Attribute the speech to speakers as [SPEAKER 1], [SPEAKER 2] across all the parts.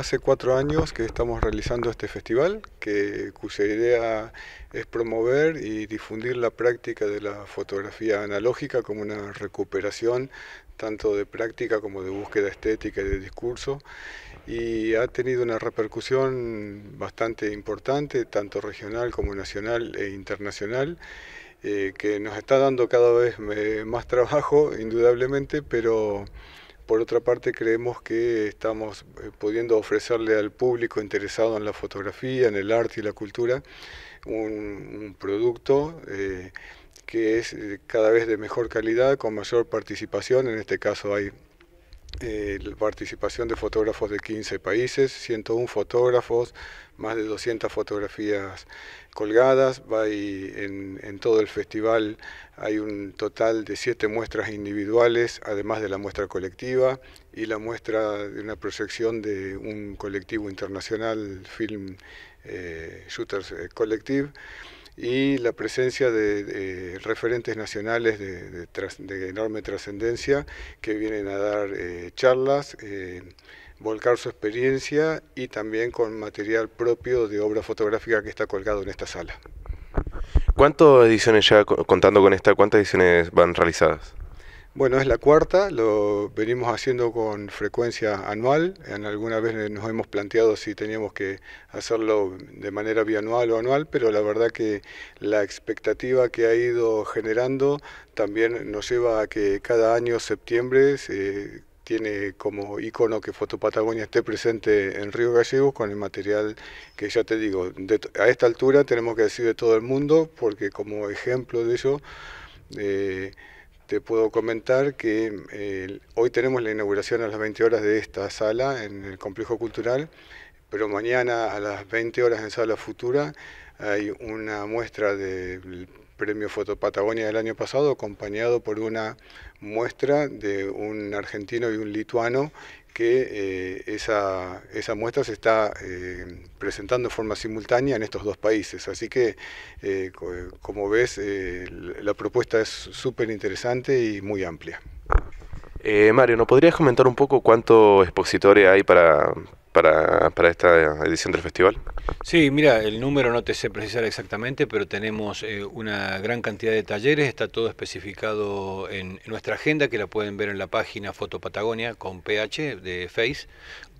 [SPEAKER 1] hace cuatro años que estamos realizando este festival, que, cuya idea es promover y difundir la práctica de la fotografía analógica como una recuperación tanto de práctica como de búsqueda estética y de discurso, y ha tenido una repercusión bastante importante, tanto regional como nacional e internacional. Eh, que nos está dando cada vez eh, más trabajo, indudablemente, pero por otra parte creemos que estamos eh, pudiendo ofrecerle al público interesado en la fotografía, en el arte y la cultura, un, producto eh, que es eh, cada vez de mejor calidad, con mayor participación, en este caso hay eh, la participación de fotógrafos de 15 países, 101 fotógrafos, más de 200 fotografías colgadas. Va en, todo el festival hay un total de 7 muestras individuales, además de la muestra colectiva y la muestra de una proyección de un colectivo internacional, Film eh, Shooters eh, Collective y la presencia de, eh, referentes nacionales de, enorme trascendencia que vienen a dar eh, charlas, eh, volcar su experiencia y también con material propio de obra fotográfica que está colgado en esta sala. ¿Cuántas ediciones ya, contando con esta, cuántas ediciones van realizadas? Bueno, es la cuarta, lo venimos haciendo con frecuencia anual. En alguna vez nos hemos planteado si teníamos que hacerlo de manera bianual o anual, pero la verdad que la expectativa que ha ido generando también nos lleva a que cada año septiembre se tiene como icono que Fotopatagonia esté presente en Río Gallegos con el material que ya te digo, a esta altura tenemos que decir de todo el mundo, porque como ejemplo de ello, eh, te puedo comentar que hoy tenemos la inauguración a las 20 horas de esta sala en el complejo cultural, pero mañana a las 20 horas en Sala Futura hay una muestra del premio Foto Patagonia del año pasado, acompañado por una muestra de un argentino y un lituano que eh, esa, esa, muestra se está eh, presentando de forma simultánea en estos dos países. Así que, eh, como ves, la propuesta es súper interesante y muy amplia. Mario, ¿no podrías comentar un poco cuánto expositores hay para, para, esta edición del festival?
[SPEAKER 2] Sí, mira, el número no te sé precisar exactamente, pero tenemos eh, una gran cantidad de talleres, está todo especificado en, nuestra agenda, que la pueden ver en la página Fotopatagonia con PH de Face,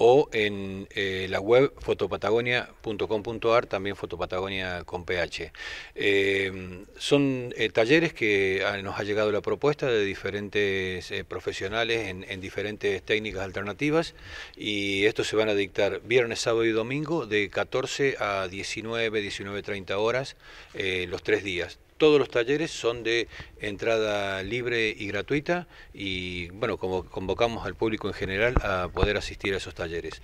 [SPEAKER 2] o en eh, la web fotopatagonia.com.ar, también Fotopatagonia con PH. Eh, son talleres que ah, nos ha llegado la propuesta de diferentes profesionales en, en diferentes técnicas alternativas y estos se van a dedicar viernes, sábado y domingo de 14 a 19, 19.30 horas eh, los tres días. Todos los talleres son de entrada libre y gratuita y bueno, como convocamos al público en general a poder asistir a esos talleres.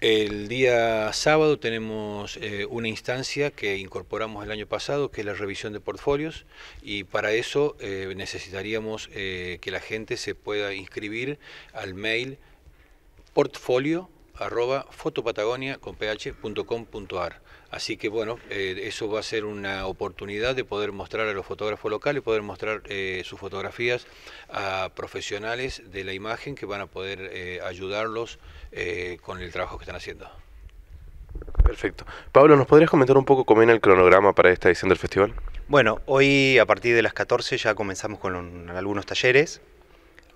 [SPEAKER 2] El día sábado tenemos eh, una instancia que incorporamos el año pasado, que es la revisión de portfolios, y para eso eh, necesitaríamos que la gente se pueda inscribir al mail portfolio arroba fotopatagonia con Así que bueno, eh, eso va a ser una oportunidad de poder mostrar a los fotógrafos locales, poder mostrar eh, sus fotografías a profesionales de la imagen que van a poder eh, ayudarlos con el trabajo que están haciendo.
[SPEAKER 1] Perfecto. Pablo, ¿nos podrías comentar un poco cómo viene el cronograma para esta edición del festival?
[SPEAKER 3] Bueno, hoy a partir de las 14 ya comenzamos con algunos talleres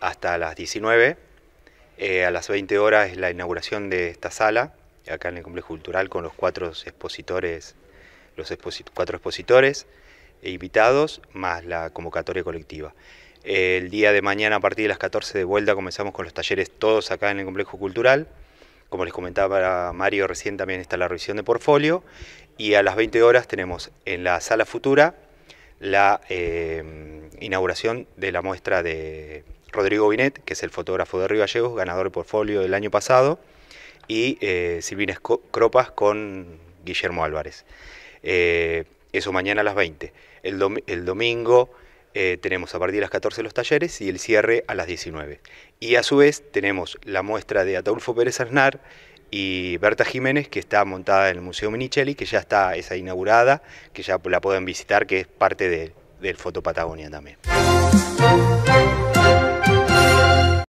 [SPEAKER 3] hasta las 19 eh, a las 20 horas es la inauguración de esta sala, acá en el Complejo Cultural, con los cuatro expositores, los cuatro expositores e invitados, más la convocatoria colectiva. El día de mañana, a partir de las 14 de vuelta, comenzamos con los talleres todos acá en el Complejo Cultural. Como les comentaba Mario recién, también está la revisión de portfolio. Y a las 20 horas tenemos en la sala futura la eh, inauguración de la muestra de Rodrigo Binet, que es el fotógrafo de Río Gallegos, ganador de portfolio del año pasado, y eh, Silvina Cropas con Guillermo Álvarez. Eh, eso mañana a las 20. El, domingo eh, tenemos a partir de las 14 los talleres y el cierre a las 19. Y a su vez tenemos la muestra de Ataulfo Pérez Arnar y Berta Jiménez, que está montada en el Museo Minichelli, que ya está esa inaugurada, que ya la pueden visitar, que es parte del Foto Patagonia también.